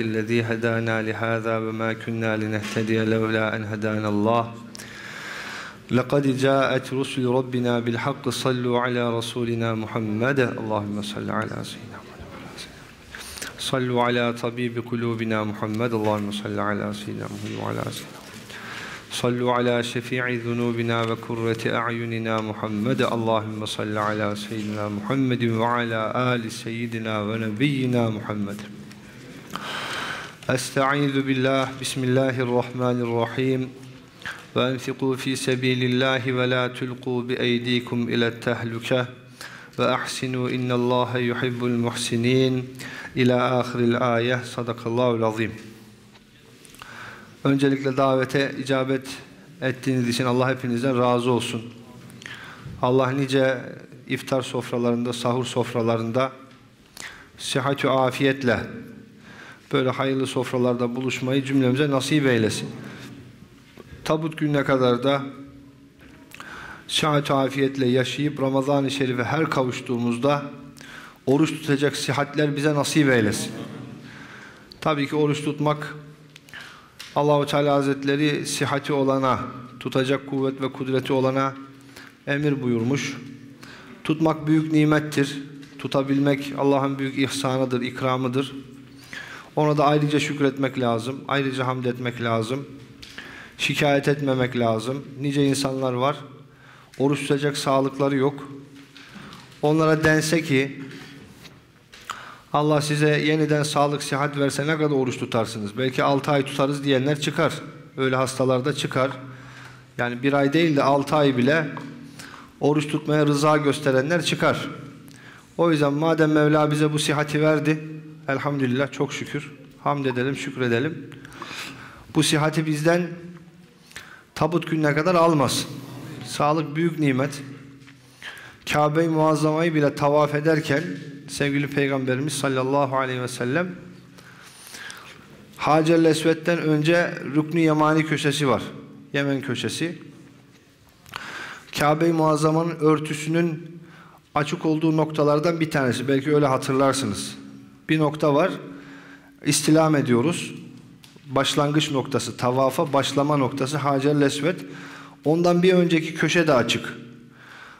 الذي هدانا لهذا وما كنا لنهتدي لولا أن هدانا الله لقد جاءت رسل ربنا بالحق صلوا على رسولنا محمد اللهم صل على سيدنا محمد صلوا على طبيب قلوبنا محمد اللهم صل على سيدنا محمد وعلى سيدنا صلوا على شفيع ذنوبنا وكرة أعيننا محمد اللهم صل على سيدنا محمد وعلى آل سيدنا ونبينا محمد Estaizu billah, bismillahirrahmanirrahim. Ve enfiku fi sebilillahi ve la tulku bi eydikum ile tehlükeh. Ve ahsinu innallâhe yuhibbul muhsinin. İlâ ahiril ayeh. Sadakallâhu azim. Öncelikle davete icabet ettiğiniz için Allah hepinizden razı olsun. Allah nice iftar sofralarında, sahur sofralarında sıhhatü afiyetle böyle hayırlı sofralarda buluşmayı cümlemize nasip eylesin. Tabut gününe kadar da sıhhat afiyetle yaşayıp Ramazan-ı Şerif'e her kavuştuğumuzda oruç tutacak sihatler bize nasip eylesin. Tabii ki oruç tutmak Allahu Teala Hazretleri sihati olana, tutacak kuvvet ve kudreti olana emir buyurmuş. Tutmak büyük nimettir. Tutabilmek Allah'ın büyük ihsanıdır, ikramıdır. Ona da ayrıca şükretmek lazım. Ayrıca hamd etmek lazım. Şikayet etmemek lazım. Nice insanlar var. Oruç tutacak sağlıkları yok. Onlara dense ki Allah size yeniden sağlık, sihat verse ne kadar oruç tutarsınız? Belki 6 ay tutarız diyenler çıkar. Öyle hastalarda çıkar. Yani bir ay değil de 6 ay bile oruç tutmaya rıza gösterenler çıkar. O yüzden madem Mevla bize bu sihati verdi, Elhamdülillah çok şükür. Hamd edelim, şükredelim. Bu sihati bizden tabut gününe kadar almasın. Sağlık büyük nimet. Kabe-i Muazzama'yı bile tavaf ederken sevgili Peygamberimiz sallallahu aleyhi ve sellem Hacer-i Esved'den önce rukni Yemani köşesi var. Yemen köşesi. Kabe-i Muazzama'nın örtüsünün açık olduğu noktalardan bir tanesi. Belki öyle hatırlarsınız bir nokta var. İstilam ediyoruz. Başlangıç noktası, tavafa başlama noktası Hacer Lesvet. Ondan bir önceki köşe de açık.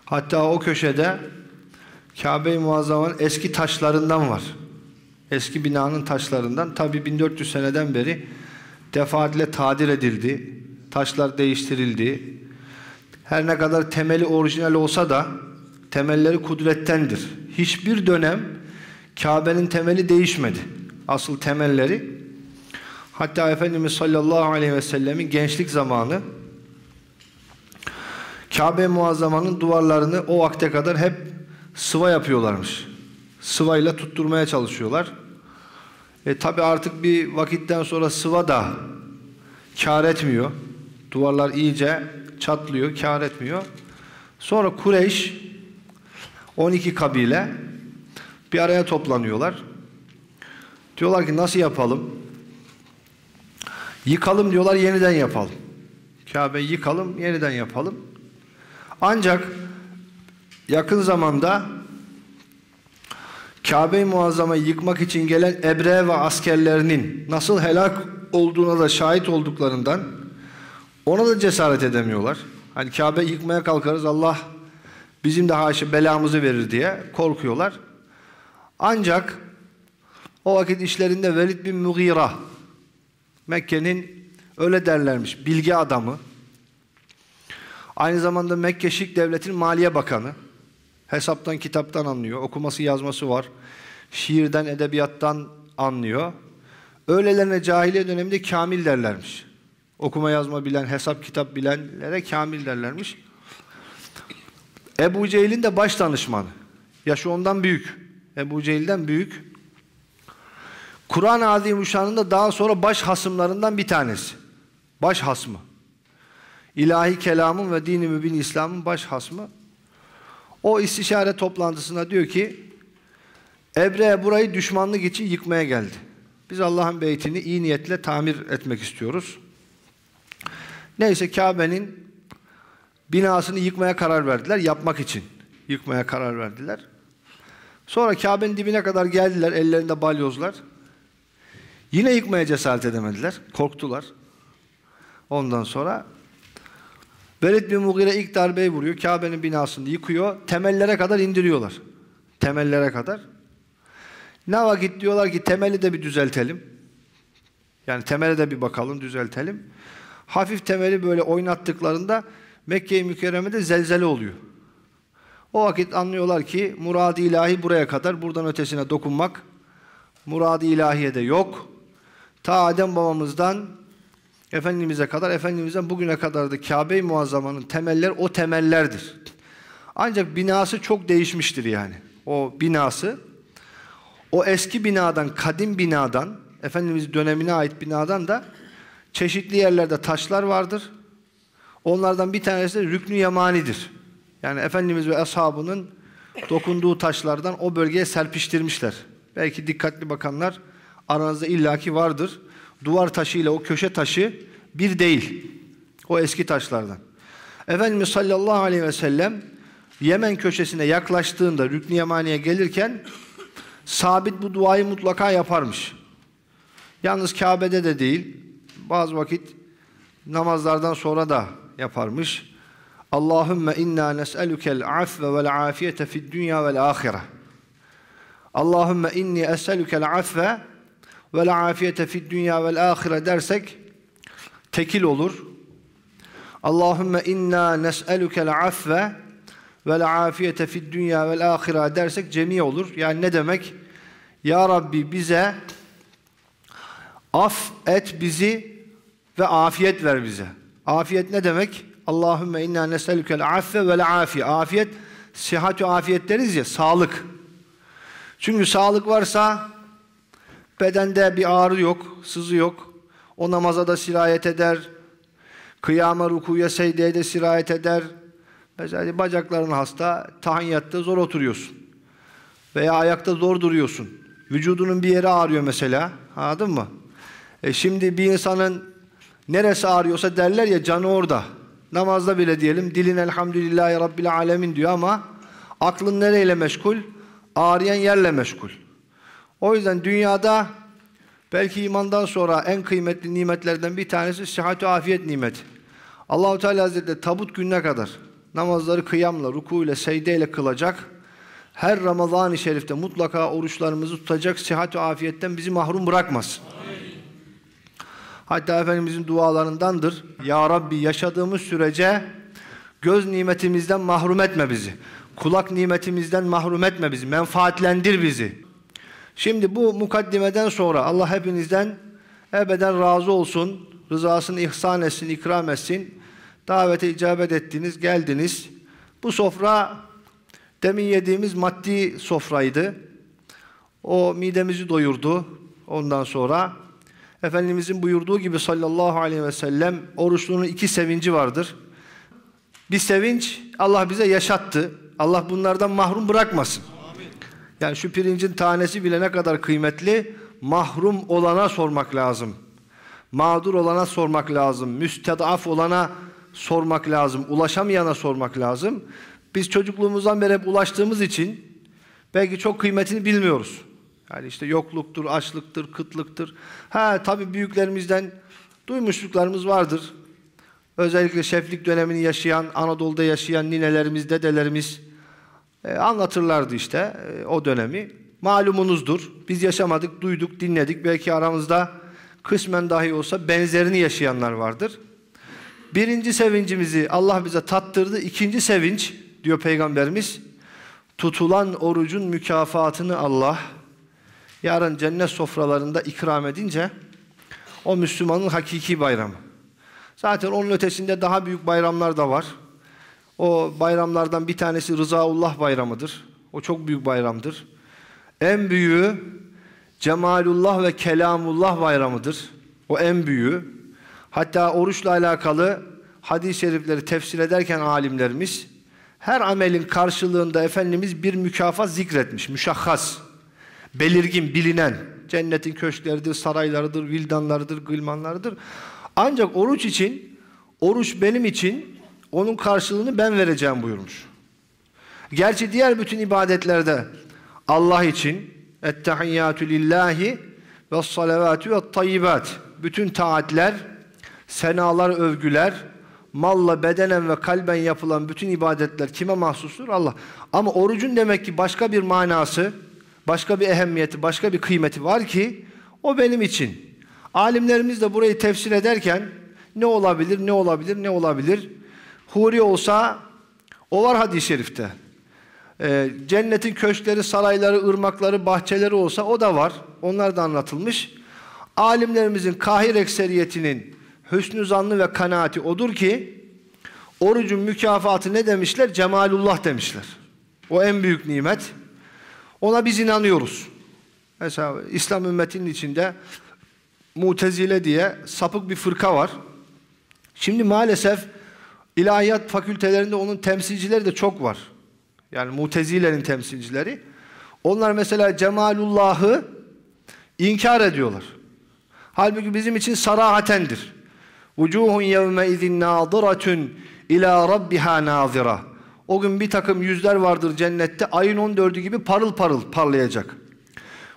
Hatta o köşede Kabe-i Muazzama'nın eski taşlarından var. Eski binanın taşlarından. Tabi 1400 seneden beri defaatle tadil edildi. Taşlar değiştirildi. Her ne kadar temeli orijinal olsa da temelleri kudrettendir. Hiçbir dönem Kabe'nin temeli değişmedi. Asıl temelleri. Hatta Efendimiz sallallahu aleyhi ve sellemin gençlik zamanı Kabe muazzamanın duvarlarını o vakte kadar hep sıva yapıyorlarmış. Sıvayla tutturmaya çalışıyorlar. E tabi artık bir vakitten sonra sıva da kar etmiyor. Duvarlar iyice çatlıyor, kar etmiyor. Sonra Kureyş 12 kabile bir araya toplanıyorlar. Diyorlar ki nasıl yapalım? Yıkalım diyorlar yeniden yapalım. Kabe yıkalım yeniden yapalım. Ancak yakın zamanda Kabe-i Muazzama'yı yıkmak için gelen Ebre ve askerlerinin nasıl helak olduğuna da şahit olduklarından ona da cesaret edemiyorlar. Hani Kabe yıkmaya kalkarız Allah bizim de haşi belamızı verir diye korkuyorlar. Ancak o vakit işlerinde Velid bin Mughira Mekke'nin öyle derlermiş bilgi adamı. Aynı zamanda Mekke Şik Devleti'nin Maliye Bakanı. Hesaptan kitaptan anlıyor. Okuması yazması var. Şiirden edebiyattan anlıyor. Öylelerine cahiliye döneminde kamil derlermiş. Okuma yazma bilen, hesap kitap bilenlere kamil derlermiş. Ebu Cehil'in de baş danışmanı. Yaşı ondan büyük. Ebu Cehil'den büyük. Kur'an-ı Azimüşşan'ın da daha sonra baş hasımlarından bir tanesi. Baş hasmı. İlahi kelamın ve dini mübin İslam'ın baş hasmı. O istişare toplantısında diyor ki Ebre burayı düşmanlık için yıkmaya geldi. Biz Allah'ın beytini iyi niyetle tamir etmek istiyoruz. Neyse Kabe'nin binasını yıkmaya karar verdiler. Yapmak için yıkmaya karar verdiler. Sonra Kabe'nin dibine kadar geldiler ellerinde balyozlar. Yine yıkmaya cesaret edemediler. Korktular. Ondan sonra Velid bin Mughire ilk darbeyi vuruyor. Kabe'nin binasını yıkıyor. Temellere kadar indiriyorlar. Temellere kadar. Ne vakit diyorlar ki temeli de bir düzeltelim. Yani temele de bir bakalım, düzeltelim. Hafif temeli böyle oynattıklarında Mekke-i Mükerreme'de zelzele oluyor. O vakit anlıyorlar ki muradi ilahi buraya kadar, buradan ötesine dokunmak muradi ilahiye de yok. Ta Adem babamızdan Efendimiz'e kadar, Efendimiz'den bugüne kadar da Kabe-i Muazzama'nın temeller o temellerdir. Ancak binası çok değişmiştir yani. O binası, o eski binadan, kadim binadan, Efendimiz dönemine ait binadan da çeşitli yerlerde taşlar vardır. Onlardan bir tanesi de Rüknü Yamani'dir. Yani Efendimiz ve ashabının dokunduğu taşlardan o bölgeye serpiştirmişler. Belki dikkatli bakanlar aranızda illaki vardır. Duvar taşıyla o köşe taşı bir değil. O eski taşlardan. Efendimiz sallallahu aleyhi ve sellem Yemen köşesine yaklaştığında rükn Yemani'ye gelirken sabit bu duayı mutlaka yaparmış. Yalnız Kabe'de de değil, bazı vakit namazlardan sonra da yaparmış. Allahümme inna nes'elükel afve vel afiyete fid dünya vel ahire. Allahümme inni es'elükel afve vel afiyete fid dünya vel ahire dersek tekil olur. Allahümme inna nes'elükel afve vel afiyete fid dünya vel ahire dersek cemi olur. Yani ne demek? Ya Rabbi bize af et bizi ve afiyet ver bize. Afiyet ne demek? Allahümme inna neselükel affe vel afi. Afiyet, sihatü afiyet deriz ya, sağlık. Çünkü sağlık varsa bedende bir ağrı yok, sızı yok. O namaza da sirayet eder. Kıyama, rukuya, secdeye de sirayet eder. Mesela bacakların hasta, tahanyatta zor oturuyorsun. Veya ayakta zor duruyorsun. Vücudunun bir yeri ağrıyor mesela. Anladın mı? E şimdi bir insanın neresi ağrıyorsa derler ya canı orada. Namazda bile diyelim dilin elhamdülillahi rabbil alemin diyor ama aklın nereyle meşgul? Ağrıyan yerle meşgul. O yüzden dünyada belki imandan sonra en kıymetli nimetlerden bir tanesi sıhhat afiyet nimeti. Allahu Teala Hazretleri tabut gününe kadar namazları kıyamla, ruku ile, secde ile kılacak. Her Ramazan-ı Şerif'te mutlaka oruçlarımızı tutacak, sıhhat afiyetten bizi mahrum bırakmasın. Amin. Hatta Efendimizin dualarındandır. Ya Rabbi yaşadığımız sürece göz nimetimizden mahrum etme bizi. Kulak nimetimizden mahrum etme bizi. Menfaatlendir bizi. Şimdi bu mukaddimeden sonra Allah hepinizden ebeden razı olsun. Rızasını ihsan etsin, ikram etsin. Davete icabet ettiniz, geldiniz. Bu sofra demin yediğimiz maddi sofraydı. O midemizi doyurdu ondan sonra. Efendimizin buyurduğu gibi sallallahu aleyhi ve sellem Oruçluğunun iki sevinci vardır. Bir sevinç Allah bize yaşattı. Allah bunlardan mahrum bırakmasın. Yani şu pirincin tanesi bile ne kadar kıymetli mahrum olana sormak lazım. Mağdur olana sormak lazım. Müstedaf olana sormak lazım. Ulaşamayana sormak lazım. Biz çocukluğumuzdan beri hep ulaştığımız için belki çok kıymetini bilmiyoruz. Yani işte yokluktur, açlıktır, kıtlıktır. Ha tabii büyüklerimizden duymuşluklarımız vardır. Özellikle şeflik dönemini yaşayan, Anadolu'da yaşayan ninelerimiz, dedelerimiz e, anlatırlardı işte e, o dönemi. Malumunuzdur. Biz yaşamadık, duyduk, dinledik. Belki aramızda kısmen dahi olsa benzerini yaşayanlar vardır. Birinci sevincimizi Allah bize tattırdı. İkinci sevinç diyor Peygamberimiz. Tutulan orucun mükafatını Allah yarın cennet sofralarında ikram edince o Müslümanın hakiki bayramı. Zaten onun ötesinde daha büyük bayramlar da var. O bayramlardan bir tanesi Rızaullah bayramıdır. O çok büyük bayramdır. En büyüğü Cemalullah ve Kelamullah bayramıdır. O en büyüğü. Hatta oruçla alakalı hadis-i şerifleri tefsir ederken alimlerimiz her amelin karşılığında Efendimiz bir mükafat zikretmiş, müşahhas belirgin, bilinen, cennetin köşkleridir, saraylarıdır, vildanlarıdır, gılmanlarıdır. Ancak oruç için, oruç benim için onun karşılığını ben vereceğim buyurmuş. Gerçi diğer bütün ibadetlerde Allah için ettehiyyatü lillahi ve salavatü ve tayyibat bütün taatler, senalar, övgüler, malla, bedenen ve kalben yapılan bütün ibadetler kime mahsustur? Allah. Ama orucun demek ki başka bir manası, başka bir ehemmiyeti, başka bir kıymeti var ki o benim için. Alimlerimiz de burayı tefsir ederken ne olabilir, ne olabilir, ne olabilir? Huri olsa o var hadis-i şerifte. Ee, cennetin köşkleri, sarayları, ırmakları, bahçeleri olsa o da var. Onlar da anlatılmış. Alimlerimizin kahir ekseriyetinin hüsnü zanlı ve kanaati odur ki orucun mükafatı ne demişler? Cemalullah demişler. O en büyük nimet. Ona biz inanıyoruz. Mesela İslam ümmetinin içinde mutezile diye sapık bir fırka var. Şimdi maalesef ilahiyat fakültelerinde onun temsilcileri de çok var. Yani mutezilerin temsilcileri. Onlar mesela cemalullahı inkar ediyorlar. Halbuki bizim için sarahatendir. Vucuhun yevme izin nadiratun ila rabbiha nazira. O gün bir takım yüzler vardır cennette ayın 14'ü gibi parıl parıl parlayacak.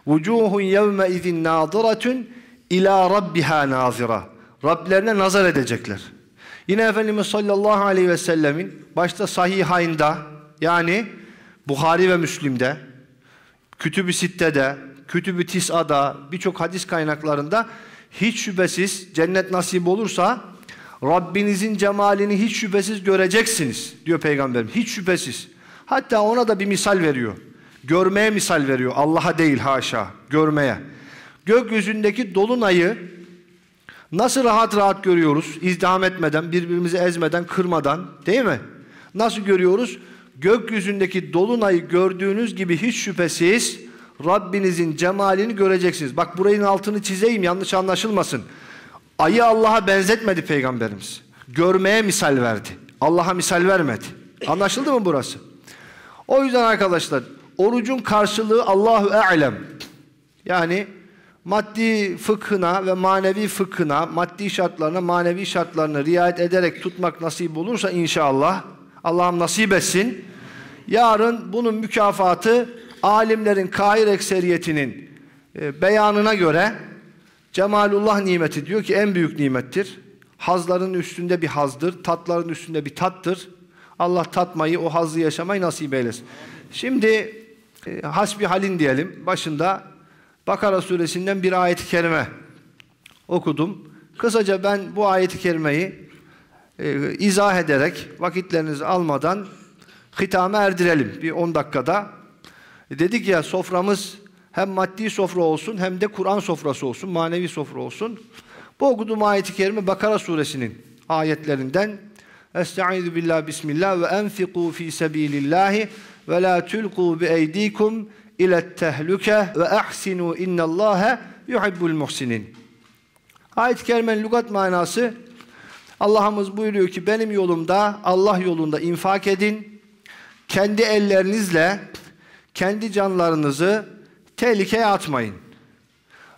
Vucuhun yevme izin nadiratun ila rabbiha nazira. Rablerine nazar edecekler. Yine Efendimiz sallallahu aleyhi ve sellemin başta sahihaynda yani Buhari ve Müslim'de, Kütüb-i Sitte'de, Kütüb-i Tis'a'da birçok hadis kaynaklarında hiç şüphesiz cennet nasip olursa Rabbinizin cemalini hiç şüphesiz göreceksiniz diyor peygamberim. Hiç şüphesiz. Hatta ona da bir misal veriyor. Görmeye misal veriyor. Allah'a değil haşa. Görmeye. Gökyüzündeki dolunayı nasıl rahat rahat görüyoruz? İzdiham etmeden, birbirimizi ezmeden, kırmadan değil mi? Nasıl görüyoruz? Gökyüzündeki dolunayı gördüğünüz gibi hiç şüphesiz Rabbinizin cemalini göreceksiniz. Bak burayın altını çizeyim yanlış anlaşılmasın. Ayı Allah'a benzetmedi peygamberimiz. Görmeye misal verdi. Allah'a misal vermedi. Anlaşıldı mı burası? O yüzden arkadaşlar orucun karşılığı Allahu alem. Yani maddi fıkhına ve manevi fıkhına, maddi şartlarına, manevi şartlarına riayet ederek tutmak nasip olursa inşallah Allah'ım nasip etsin. Yarın bunun mükafatı alimlerin kahir ekseriyetinin e, beyanına göre Cemalullah nimeti diyor ki en büyük nimettir. Hazların üstünde bir hazdır, tatların üstünde bir tattır. Allah tatmayı, o hazlı yaşamayı nasip eylesin. Şimdi e, hasbi halin diyelim. Başında Bakara suresinden bir ayet-i kerime okudum. Kısaca ben bu ayet-i kerimeyi e, izah ederek vakitlerinizi almadan hitame erdirelim. Bir 10 dakikada. E, dedik ya soframız hem maddi sofra olsun hem de Kur'an sofrası olsun, manevi sofra olsun. Bu okuduğum ayeti i kerime Bakara suresinin ayetlerinden Estaizu billah bismillah ve enfiku fi sebilillahi ve la tulku bi eydikum ila tehluke ve ahsinu innallâhe yuhibbul muhsinin. Ayet-i kerimenin lügat manası Allah'ımız buyuruyor ki benim yolumda Allah yolunda infak edin. Kendi ellerinizle kendi canlarınızı tehlikeye atmayın.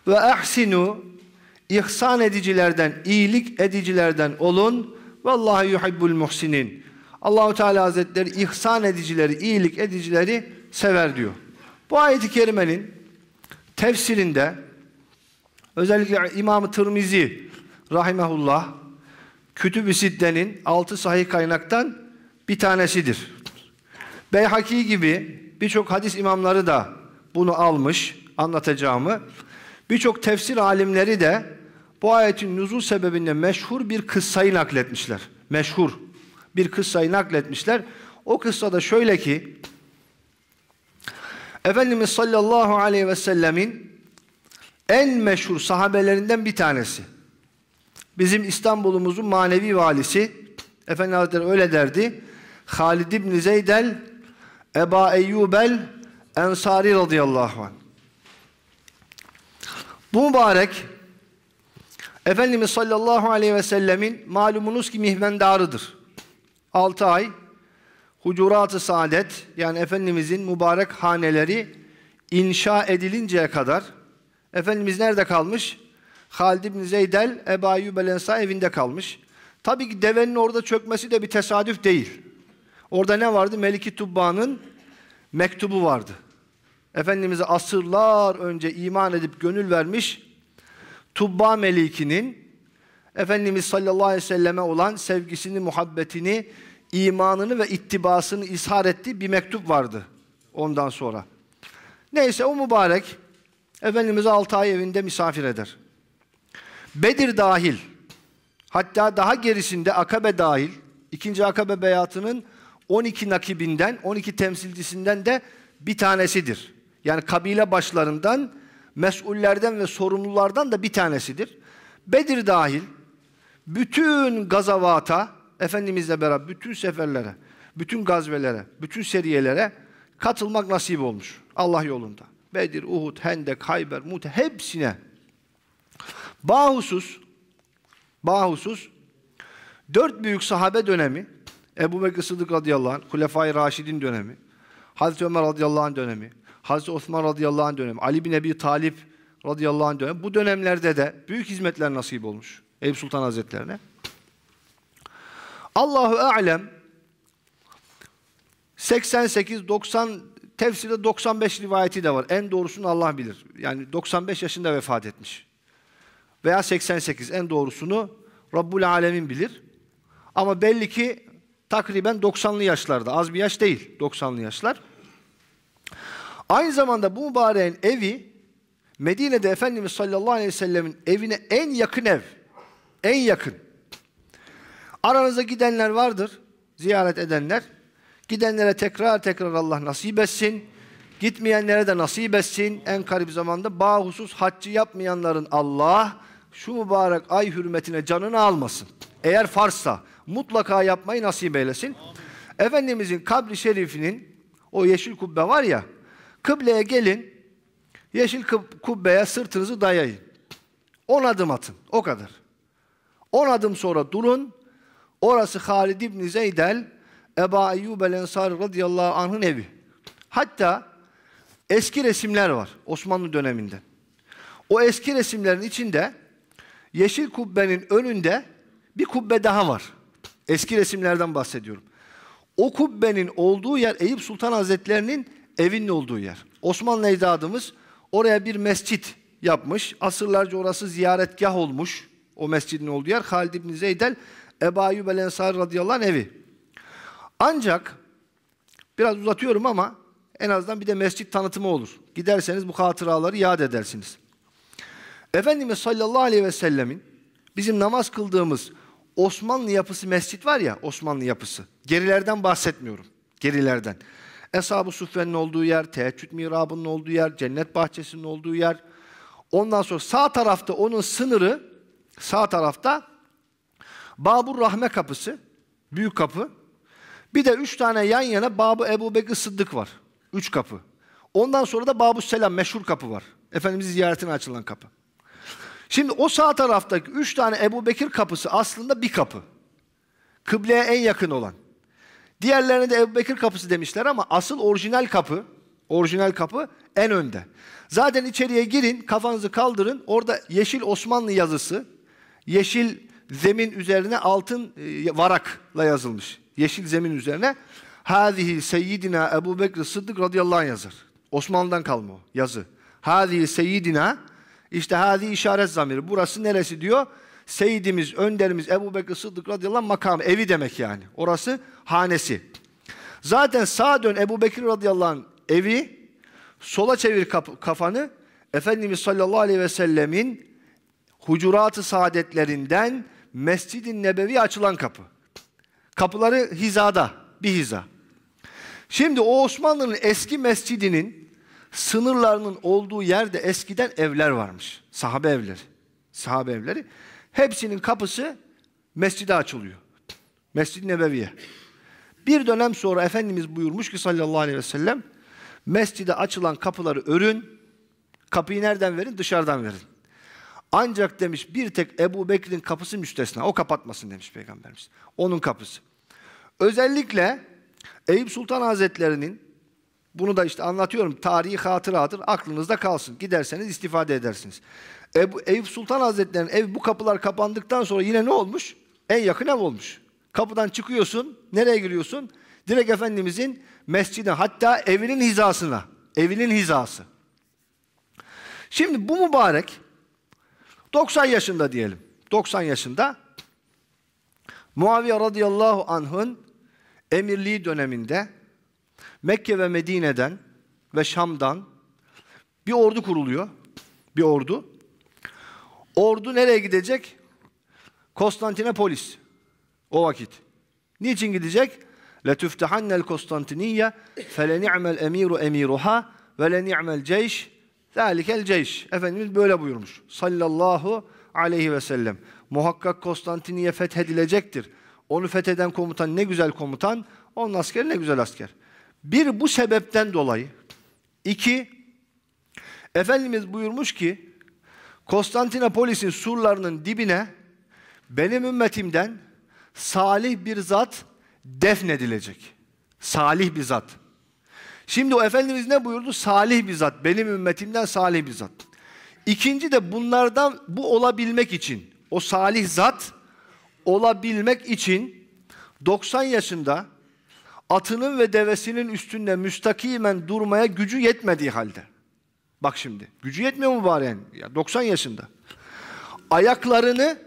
Ve ahsinu ihsan edicilerden, iyilik edicilerden olun. Vallahi yuhibbul muhsinin. Allahu Teala Hazretleri ihsan edicileri, iyilik edicileri sever diyor. Bu ayet ayeti kerimenin tefsirinde özellikle İmam-ı Tirmizi rahimehullah Kütüb-i Sitte'nin altı sahih kaynaktan bir tanesidir. Beyhaki gibi birçok hadis imamları da bunu almış anlatacağımı. Birçok tefsir alimleri de bu ayetin nüzul sebebinde meşhur bir kıssayı nakletmişler. Meşhur bir kıssayı nakletmişler. O kıssa da şöyle ki Efendimiz sallallahu aleyhi ve sellemin en meşhur sahabelerinden bir tanesi. Bizim İstanbul'umuzun manevi valisi Efendimiz öyle derdi. Halid İbni Zeydel Eba Eyyubel Ensari radıyallahu anh. Bu mübarek Efendimiz sallallahu aleyhi ve sellemin malumunuz ki mihvendarıdır. Altı ay Hucurat-ı Saadet yani Efendimizin mübarek haneleri inşa edilinceye kadar Efendimiz nerede kalmış? Halid bin Zeydel Ebu Ayyub el Ensa evinde kalmış. Tabii ki devenin orada çökmesi de bir tesadüf değil. Orada ne vardı? Meliki Tubba'nın mektubu vardı. Efendimiz'e asırlar önce iman edip gönül vermiş Tubba Meliki'nin Efendimiz sallallahu aleyhi ve selleme olan sevgisini, muhabbetini, imanını ve ittibasını izhar ettiği bir mektup vardı ondan sonra. Neyse o mübarek Efendimiz 6 ay evinde misafir eder. Bedir dahil hatta daha gerisinde Akabe dahil ikinci Akabe beyatının 12 nakibinden, 12 temsilcisinden de bir tanesidir. Yani kabile başlarından, mesullerden ve sorumlulardan da bir tanesidir. Bedir dahil bütün gazavata, Efendimizle beraber bütün seferlere, bütün gazvelere, bütün seriyelere katılmak nasip olmuş Allah yolunda. Bedir, Uhud, Hendek, Hayber, Mut hepsine. Bahusus, bahusus dört büyük sahabe dönemi Ebu Bekir Sıddık radıyallahu anh, Kulefai Raşid'in dönemi, Hazreti Ömer radıyallahu anh dönemi, Hazreti Osman radıyallahu anh dönemi, Ali bin Ebi Talip radıyallahu anh dönemi. Bu dönemlerde de büyük hizmetler nasip olmuş Eyüp Sultan Hazretlerine. Allahu alem 88 90 tefsirde 95 rivayeti de var. En doğrusunu Allah bilir. Yani 95 yaşında vefat etmiş. Veya 88 en doğrusunu Rabbul Alemin bilir. Ama belli ki Takriben 90'lı yaşlarda. Az bir yaş değil 90'lı yaşlar. Aynı zamanda bu mübareğin evi Medine'de Efendimiz sallallahu aleyhi ve sellemin evine en yakın ev. En yakın. Aranıza gidenler vardır. Ziyaret edenler. Gidenlere tekrar tekrar Allah nasip etsin. Gitmeyenlere de nasip etsin en karip zamanda. Bahusus haccı yapmayanların Allah şu mübarek ay hürmetine canını almasın. Eğer farsa, mutlaka yapmayı nasip eylesin. Amin. Efendimizin kabri şerifinin o yeşil kubbe var ya kıbleye gelin yeşil kubbeye sırtınızı dayayın. On adım atın. O kadar. On adım sonra durun. Orası Halid İbni Zeydel Eba Eyyub Ensari radıyallahu anh'ın evi. Hatta eski resimler var Osmanlı döneminde. O eski resimlerin içinde Yeşil Kubbe'nin önünde bir kubbe daha var. Eski resimlerden bahsediyorum. O kubbenin olduğu yer Eyüp Sultan Hazretlerinin evinin olduğu yer. Osmanlı ecdadımız oraya bir mescit yapmış. Asırlarca orası ziyaretgah olmuş. O mescidin olduğu yer Halid İbni Zeydel Ebu Ayyub el Ensari radıyallahu anh evi. Ancak biraz uzatıyorum ama en azından bir de mescit tanıtımı olur. Giderseniz bu hatıraları yad edersiniz. Efendimiz sallallahu aleyhi ve sellemin bizim namaz kıldığımız Osmanlı yapısı mescit var ya Osmanlı yapısı. Gerilerden bahsetmiyorum. Gerilerden. Eshab-ı Suffe'nin olduğu yer, teheccüd mirabının olduğu yer, cennet bahçesinin olduğu yer. Ondan sonra sağ tarafta onun sınırı, sağ tarafta Babur Rahme kapısı, büyük kapı. Bir de üç tane yan yana Babu Ebu Bekir Sıddık var. Üç kapı. Ondan sonra da Babu Selam meşhur kapı var. Efendimizin ziyaretine açılan kapı. Şimdi o sağ taraftaki üç tane Ebu Bekir kapısı aslında bir kapı. Kıbleye en yakın olan. Diğerlerine de Ebu Bekir kapısı demişler ama asıl orijinal kapı, orijinal kapı en önde. Zaten içeriye girin, kafanızı kaldırın. Orada yeşil Osmanlı yazısı, yeşil zemin üzerine altın e, varakla yazılmış. Yeşil zemin üzerine. Hâzihi seyyidina Ebu Bekir Sıddık radıyallahu anh yazar. Osmanlı'dan kalma o yazı. Hâzihi seyyidina işte hadi işaret zamiri. Burası neresi diyor? Seyyidimiz, önderimiz Ebu Bekir Sıddık radıyallahu anh makamı. Evi demek yani. Orası hanesi. Zaten sağa dön Ebu Bekir radıyallahu anh evi. Sola çevir kafanı. Efendimiz sallallahu aleyhi ve sellemin hucurat-ı saadetlerinden Mescid-i Nebevi açılan kapı. Kapıları hizada, bir hiza. Şimdi o Osmanlı'nın eski mescidinin Sınırlarının olduğu yerde eskiden evler varmış. Sahabe evleri. Sahabe evleri. Hepsinin kapısı mescide açılıyor. Mescid-i Nebevi'ye. Bir dönem sonra Efendimiz buyurmuş ki sallallahu aleyhi ve sellem mescide açılan kapıları örün. Kapıyı nereden verin? Dışarıdan verin. Ancak demiş bir tek Ebu Bekir'in kapısı müstesna. O kapatmasın demiş Peygamberimiz. Onun kapısı. Özellikle Eyüp Sultan Hazretleri'nin bunu da işte anlatıyorum. Tarihi hatıradır. Aklınızda kalsın. Giderseniz istifade edersiniz. Ebu, Eyüp Sultan Hazretleri'nin ev bu kapılar kapandıktan sonra yine ne olmuş? En yakın ev olmuş. Kapıdan çıkıyorsun. Nereye giriyorsun? Direk Efendimizin mescide hatta evinin hizasına. Evinin hizası. Şimdi bu mübarek 90 yaşında diyelim. 90 yaşında Muaviye radıyallahu anh'ın emirliği döneminde Mekke ve Medine'den ve Şam'dan bir ordu kuruluyor. Bir ordu. Ordu nereye gidecek? Konstantinopolis. O vakit. Niçin gidecek? لَتُفْتَحَنَّ الْكُسْتَنْتِنِيَّ فَلَنِعْمَ الْاَم۪يرُ اَم۪يرُهَا وَلَنِعْمَ الْجَيْشِ ذَٰلِكَ الْجَيْشِ Efendimiz böyle buyurmuş. Sallallahu aleyhi ve sellem. Muhakkak Konstantiniye fethedilecektir. Onu fetheden komutan ne güzel komutan, onun askeri ne güzel asker. Bir bu sebepten dolayı. iki Efendimiz buyurmuş ki Konstantinopolis'in surlarının dibine benim ümmetimden salih bir zat defnedilecek. Salih bir zat. Şimdi o Efendimiz ne buyurdu? Salih bir zat. Benim ümmetimden salih bir zat. İkinci de bunlardan bu olabilmek için, o salih zat olabilmek için 90 yaşında atının ve devesinin üstünde müstakimen durmaya gücü yetmediği halde. Bak şimdi gücü yetmiyor mu bari? Ya 90 yaşında. Ayaklarını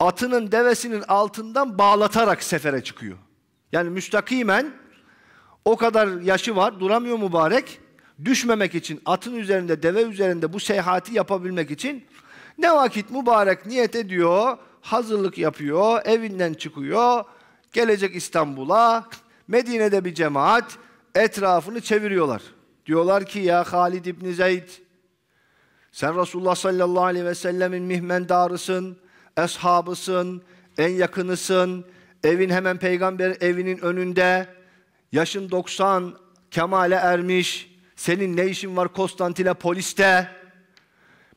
atının devesinin altından bağlatarak sefere çıkıyor. Yani müstakimen o kadar yaşı var duramıyor mübarek. Düşmemek için atın üzerinde deve üzerinde bu seyahati yapabilmek için ne vakit mübarek niyet ediyor, hazırlık yapıyor, evinden çıkıyor, gelecek İstanbul'a, Medine'de bir cemaat etrafını çeviriyorlar. Diyorlar ki ya Halid İbni Zeyd, sen Resulullah sallallahu aleyhi ve sellemin mihmendarısın, eshabısın, en yakınısın, evin hemen peygamber evinin önünde, yaşın 90, kemale ermiş, senin ne işin var Konstantine poliste?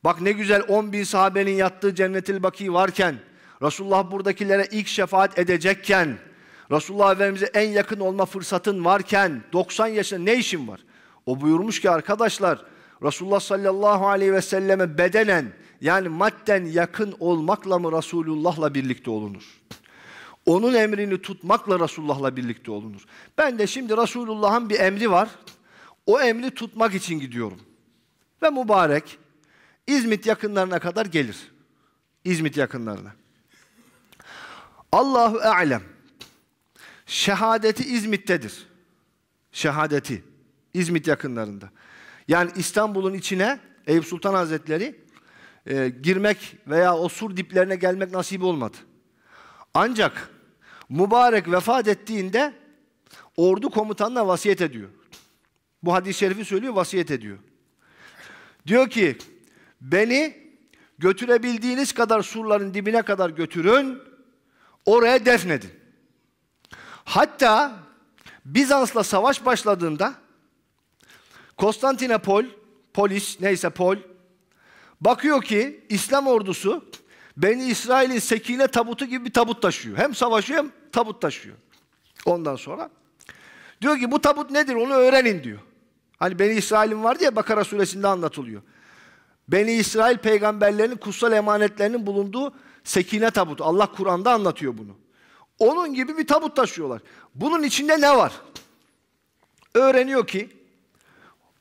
Bak ne güzel 10 bin sahabenin yattığı cennetil baki varken, Resulullah buradakilere ilk şefaat edecekken, Resulullah Efendimiz'e en yakın olma fırsatın varken 90 yaşında ne işin var? O buyurmuş ki arkadaşlar Resulullah sallallahu aleyhi ve selleme bedenen yani madden yakın olmakla mı Resulullah'la birlikte olunur? Onun emrini tutmakla Resulullah'la birlikte olunur. Ben de şimdi Resulullah'ın bir emri var. O emri tutmak için gidiyorum. Ve mübarek İzmit yakınlarına kadar gelir. İzmit yakınlarına. Allahu alem. Şehadeti İzmit'tedir. Şehadeti İzmit yakınlarında. Yani İstanbul'un içine Eyüp Sultan Hazretleri e, girmek veya o sur diplerine gelmek nasip olmadı. Ancak mübarek vefat ettiğinde ordu komutanına vasiyet ediyor. Bu hadis-i şerifi söylüyor, vasiyet ediyor. Diyor ki, beni götürebildiğiniz kadar surların dibine kadar götürün, oraya defnedin. Hatta Bizans'la savaş başladığında Konstantinopol, polis neyse pol bakıyor ki İslam ordusu Beni İsrail'in sekine tabutu gibi bir tabut taşıyor. Hem savaşıyor hem tabut taşıyor. Ondan sonra diyor ki bu tabut nedir onu öğrenin diyor. Hani Beni İsrail'in vardı ya Bakara suresinde anlatılıyor. Beni İsrail peygamberlerinin kutsal emanetlerinin bulunduğu sekine tabutu. Allah Kur'an'da anlatıyor bunu. Onun gibi bir tabut taşıyorlar. Bunun içinde ne var? Öğreniyor ki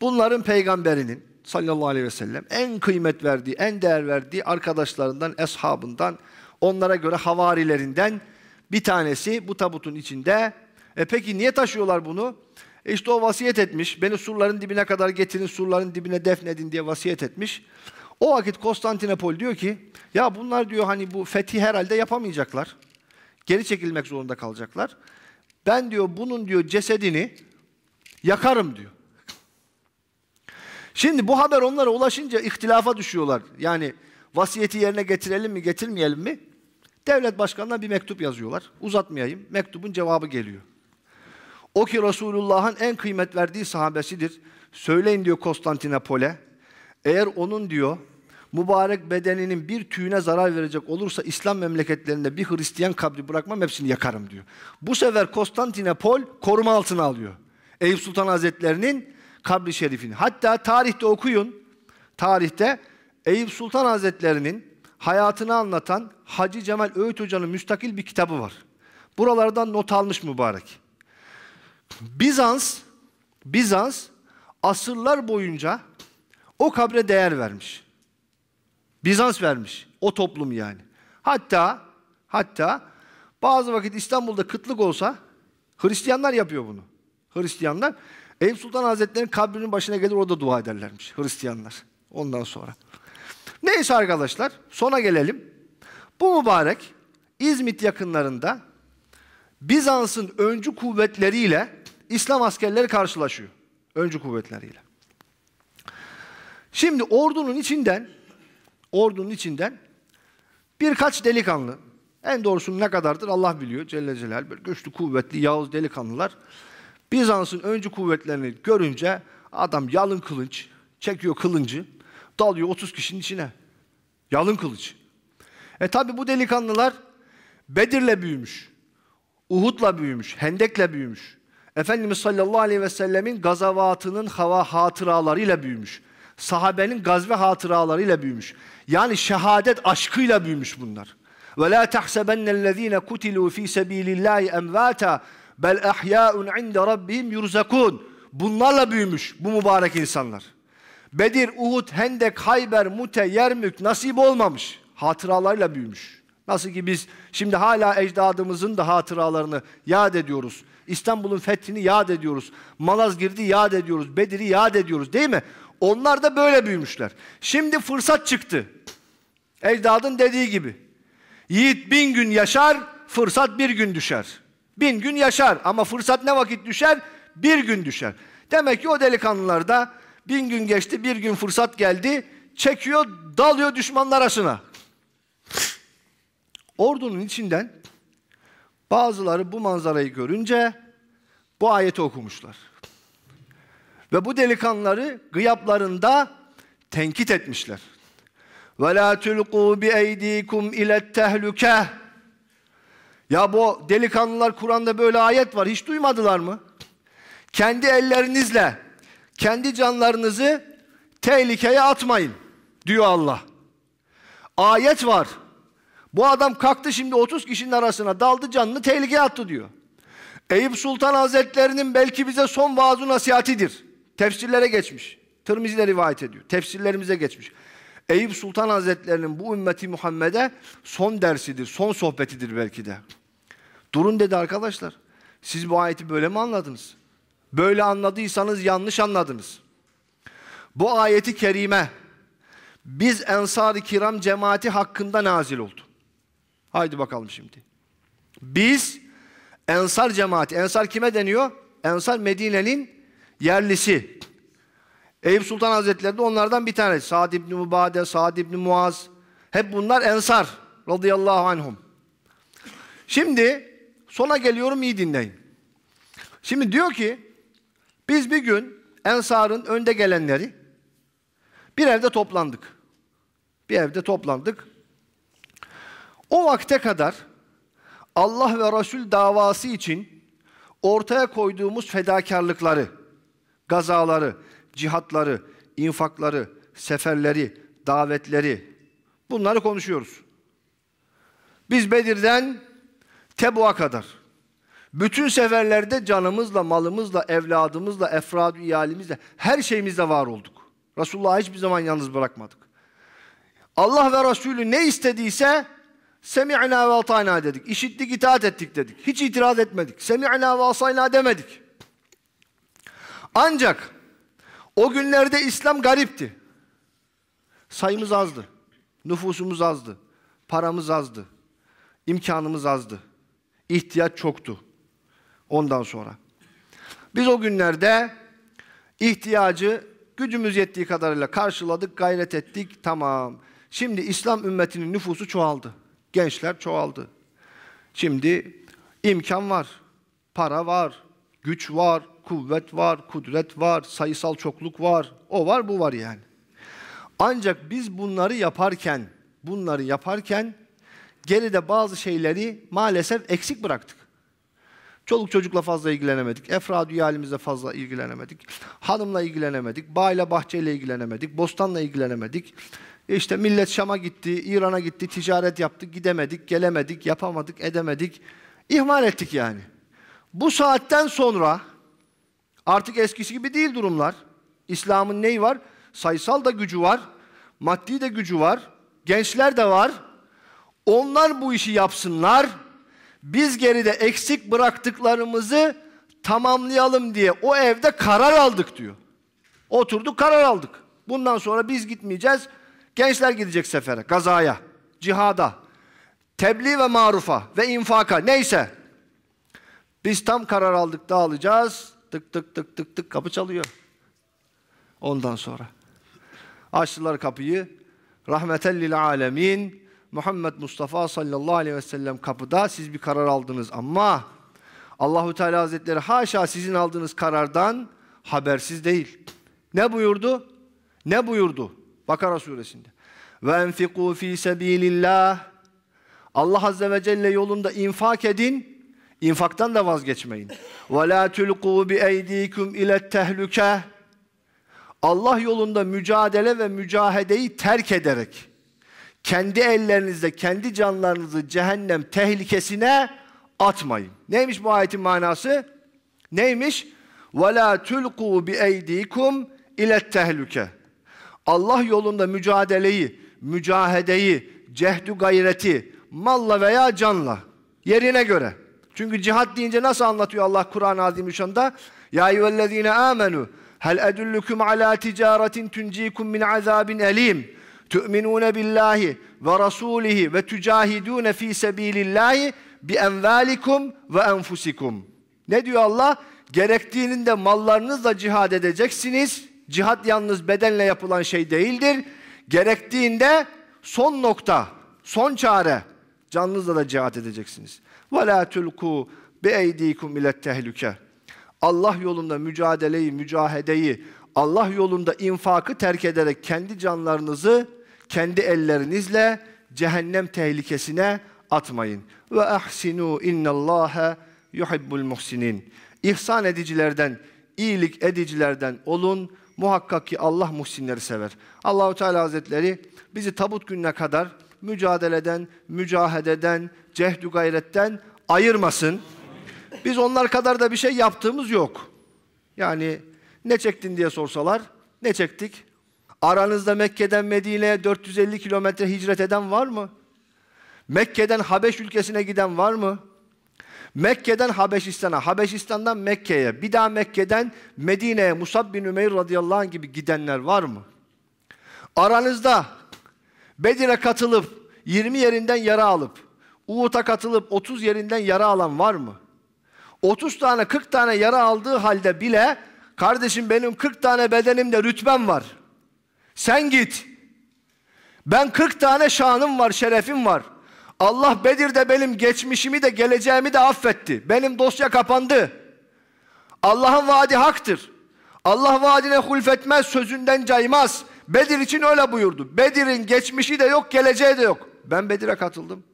bunların peygamberinin sallallahu aleyhi ve sellem en kıymet verdiği, en değer verdiği arkadaşlarından, eshabından, onlara göre havarilerinden bir tanesi bu tabutun içinde. E peki niye taşıyorlar bunu? E işte o vasiyet etmiş. Beni surların dibine kadar getirin, surların dibine defnedin diye vasiyet etmiş. O vakit Konstantinopol diyor ki, ya bunlar diyor hani bu fethi herhalde yapamayacaklar. Geri çekilmek zorunda kalacaklar. Ben diyor bunun diyor cesedini yakarım diyor. Şimdi bu haber onlara ulaşınca ihtilafa düşüyorlar. Yani vasiyeti yerine getirelim mi getirmeyelim mi? Devlet başkanına bir mektup yazıyorlar. Uzatmayayım. Mektubun cevabı geliyor. O ki Resulullah'ın en kıymet verdiği sahabesidir. Söyleyin diyor Konstantinopol'e. Eğer onun diyor mübarek bedeninin bir tüyüne zarar verecek olursa İslam memleketlerinde bir Hristiyan kabri bırakmam hepsini yakarım diyor. Bu sefer Konstantinopol koruma altına alıyor. Eyüp Sultan Hazretlerinin kabri şerifini. Hatta tarihte okuyun. Tarihte Eyüp Sultan Hazretlerinin hayatını anlatan Hacı Cemal Öğüt Hoca'nın müstakil bir kitabı var. Buralardan not almış mübarek. Bizans, Bizans asırlar boyunca o kabre değer vermiş. Bizans vermiş. O toplum yani. Hatta hatta bazı vakit İstanbul'da kıtlık olsa Hristiyanlar yapıyor bunu. Hristiyanlar Eyüp Sultan Hazretleri'nin kabrinin başına gelir orada dua ederlermiş Hristiyanlar. Ondan sonra. Neyse arkadaşlar sona gelelim. Bu mübarek İzmit yakınlarında Bizans'ın öncü kuvvetleriyle İslam askerleri karşılaşıyor. Öncü kuvvetleriyle. Şimdi ordunun içinden ordunun içinden birkaç delikanlı, en doğrusu ne kadardır Allah biliyor Celle Celal, böyle güçlü, kuvvetli, yağız delikanlılar, Bizans'ın öncü kuvvetlerini görünce adam yalın kılıç, çekiyor kılıncı, dalıyor 30 kişinin içine. Yalın kılıç. E tabi bu delikanlılar Bedir'le büyümüş, Uhud'la büyümüş, Hendek'le büyümüş. Efendimiz sallallahu aleyhi ve sellemin gazavatının hava hatıralarıyla büyümüş. Sahabenin gazve hatıralarıyla büyümüş. Yani şehadet aşkıyla büyümüş bunlar. Ve la tahsabennellezine kutilu fi sabilillahi emvata bel ahya'un inde rabbihim yurzakun. Bunlarla büyümüş bu mübarek insanlar. Bedir, Uhud, Hendek, Hayber, Mute, Yermük nasip olmamış. Hatıralarla büyümüş. Nasıl ki biz şimdi hala ecdadımızın da hatıralarını yad ediyoruz. İstanbul'un fethini yad ediyoruz. Malazgirt'i yad ediyoruz. Bedir'i yad ediyoruz değil mi? Onlar da böyle büyümüşler. Şimdi fırsat çıktı. Ecdadın dediği gibi. Yiğit bin gün yaşar, fırsat bir gün düşer. Bin gün yaşar ama fırsat ne vakit düşer? Bir gün düşer. Demek ki o delikanlılar da bin gün geçti, bir gün fırsat geldi. Çekiyor, dalıyor düşmanlar arasına. Ordunun içinden bazıları bu manzarayı görünce bu ayeti okumuşlar. Ve bu delikanları gıyaplarında tenkit etmişler. Ve la tulqu bi eydikum ile tehluke. Ya bu delikanlılar Kur'an'da böyle ayet var. Hiç duymadılar mı? Kendi ellerinizle kendi canlarınızı tehlikeye atmayın diyor Allah. Ayet var. Bu adam kalktı şimdi 30 kişinin arasına daldı canını tehlikeye attı diyor. Eyüp Sultan Hazretlerinin belki bize son vaazı nasihatidir. Tefsirlere geçmiş. Tirmizi rivayet ediyor. Tefsirlerimize geçmiş. Eyüp Sultan Hazretlerinin bu ümmeti Muhammed'e son dersidir, son sohbetidir belki de. Durun dedi arkadaşlar. Siz bu ayeti böyle mi anladınız? Böyle anladıysanız yanlış anladınız. Bu ayeti kerime biz Ensar-ı Kiram cemaati hakkında nazil oldu. Haydi bakalım şimdi. Biz Ensar cemaati, Ensar kime deniyor? Ensar Medine'nin yerlisi. Eyüp Sultan Hazretleri de onlardan bir tanesi. Sa'd İbni Mübade, Sa'd İbni Muaz. Hep bunlar Ensar radıyallahu anhum. Şimdi sona geliyorum iyi dinleyin. Şimdi diyor ki biz bir gün Ensar'ın önde gelenleri bir evde toplandık. Bir evde toplandık. O vakte kadar Allah ve Resul davası için ortaya koyduğumuz fedakarlıkları gazaları, cihatları, infakları, seferleri, davetleri bunları konuşuyoruz. Biz Bedir'den Tebu'a kadar bütün seferlerde canımızla, malımızla, evladımızla, efrad iyalimizle, her şeyimizle var olduk. Resulullah'ı hiçbir zaman yalnız bırakmadık. Allah ve Resulü ne istediyse semi'na ve atayna dedik. İşittik, itaat ettik dedik. Hiç itiraz etmedik. Semi'na ve asayna demedik. Ancak o günlerde İslam garipti. Sayımız azdı. Nüfusumuz azdı. Paramız azdı. imkanımız azdı. İhtiyaç çoktu. Ondan sonra. Biz o günlerde ihtiyacı gücümüz yettiği kadarıyla karşıladık, gayret ettik. Tamam. Şimdi İslam ümmetinin nüfusu çoğaldı. Gençler çoğaldı. Şimdi imkan var, para var, güç var, kuvvet var, kudret var, sayısal çokluk var. O var, bu var yani. Ancak biz bunları yaparken, bunları yaparken geride bazı şeyleri maalesef eksik bıraktık. Çoluk çocukla fazla ilgilenemedik. Efradi halimizle fazla ilgilenemedik. Hanımla ilgilenemedik. Bağla bahçeyle ilgilenemedik. Bostanla ilgilenemedik. İşte millet Şam'a gitti, İran'a gitti, ticaret yaptı, gidemedik, gelemedik, yapamadık, edemedik. İhmal ettik yani. Bu saatten sonra Artık eskisi gibi değil durumlar. İslam'ın neyi var? Sayısal da gücü var, maddi de gücü var, gençler de var. Onlar bu işi yapsınlar. Biz geride eksik bıraktıklarımızı tamamlayalım diye o evde karar aldık diyor. Oturduk karar aldık. Bundan sonra biz gitmeyeceğiz. Gençler gidecek sefere, gazaya, cihada, tebliğ ve marufa ve infaka neyse. Biz tam karar aldık dağılacağız. Tık tık tık tık tık kapı çalıyor. Ondan sonra. Açtılar kapıyı. Rahmeten lil alemin. Muhammed Mustafa sallallahu aleyhi ve sellem kapıda siz bir karar aldınız ama Allahu Teala Hazretleri haşa sizin aldığınız karardan habersiz değil. Ne buyurdu? Ne buyurdu? Bakara suresinde. Ve enfiku fi sebilillah. Allah azze ve celle yolunda infak edin İnfaktan da vazgeçmeyin. وَلَا تُلْقُوا بِاَيْد۪يكُمْ اِلَى التَّهْلُكَةِ Allah yolunda mücadele ve mücahedeyi terk ederek kendi ellerinizle kendi canlarınızı cehennem tehlikesine atmayın. Neymiş bu ayetin manası? Neymiş? وَلَا تُلْقُوا بِاَيْد۪يكُمْ اِلَى التَّهْلُكَةِ Allah yolunda mücadeleyi, mücahedeyi, cehdu gayreti, malla veya canla, yerine göre çünkü cihat deyince nasıl anlatıyor Allah Kur'an-ı Azimüşşan'da? Ya eyyühellezine amenu hel edullukum ala ticaretin tuncikum min azabin elim tu'minun billahi ve rasulihi ve tucahidun fi sabilillahi bi envalikum ve enfusikum. Ne diyor Allah? Gerektiğinde mallarınızla cihad edeceksiniz. Cihad yalnız bedenle yapılan şey değildir. Gerektiğinde son nokta, son çare canınızla da cihat edeceksiniz. Ve la tulku bi eydikum ile tehlike. Allah yolunda mücadeleyi, mücahedeyi, Allah yolunda infakı terk ederek kendi canlarınızı kendi ellerinizle cehennem tehlikesine atmayın. Ve ahsinu innallaha yuhibbul muhsinin. İhsan edicilerden, iyilik edicilerden olun. Muhakkak ki Allah muhsinleri sever. Allahu Teala Hazretleri bizi tabut gününe kadar mücadeleden, mücahededen, cehdü gayretten ayırmasın. Biz onlar kadar da bir şey yaptığımız yok. Yani ne çektin diye sorsalar ne çektik? Aranızda Mekke'den Medine'ye 450 kilometre hicret eden var mı? Mekke'den Habeş ülkesine giden var mı? Mekke'den Habeşistan'a, Habeşistan'dan Mekke'ye, bir daha Mekke'den Medine'ye Musab bin Ümeyr radıyallahu anh gibi gidenler var mı? Aranızda Bedir'e katılıp 20 yerinden yara alıp Uğut'a katılıp 30 yerinden yara alan var mı? 30 tane 40 tane yara aldığı halde bile kardeşim benim 40 tane bedenimde rütbem var. Sen git. Ben 40 tane şanım var, şerefim var. Allah Bedir'de benim geçmişimi de geleceğimi de affetti. Benim dosya kapandı. Allah'ın vaadi haktır. Allah vaadine hulfetmez, sözünden caymaz. Bedir için öyle buyurdu. Bedir'in geçmişi de yok, geleceği de yok. Ben Bedir'e katıldım.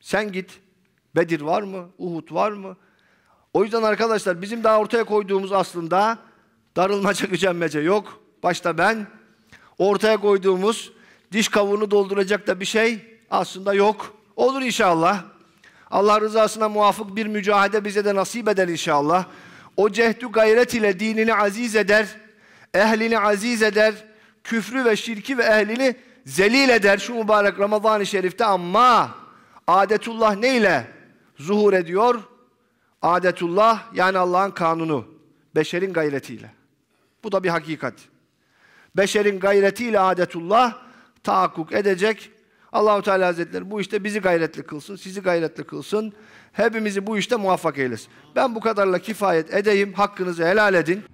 Sen git. Bedir var mı? Uhud var mı? O yüzden arkadaşlar bizim daha ortaya koyduğumuz aslında darılmaca gücenmece yok. Başta ben ortaya koyduğumuz diş kavuğunu dolduracak da bir şey aslında yok. Olur inşallah. Allah rızasına muvafık bir mücahede bize de nasip eder inşallah. O cehdü gayret ile dinini aziz eder, ehlini aziz eder, küfrü ve şirki ve ehlini zelil eder şu mübarek Ramazan-ı Şerif'te ama Adetullah ne ile zuhur ediyor? Adetullah yani Allah'ın kanunu. Beşerin gayretiyle. Bu da bir hakikat. Beşerin gayretiyle adetullah tahakkuk edecek. Allahu Teala Hazretleri bu işte bizi gayretli kılsın, sizi gayretli kılsın. Hepimizi bu işte muvaffak eylesin. Ben bu kadarla kifayet edeyim. Hakkınızı helal edin.